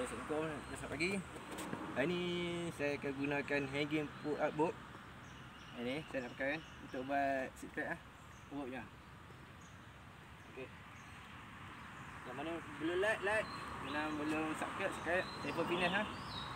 Assalamualaikum Selamat pagi Hari ni saya akan gunakan hanging pull up boat Hari ni saya nak pakai Untuk buat seat track lah Boat je okay. Yang mana belum like, like Yang mana belum subscribe, subscribe Telefon finish lah ha?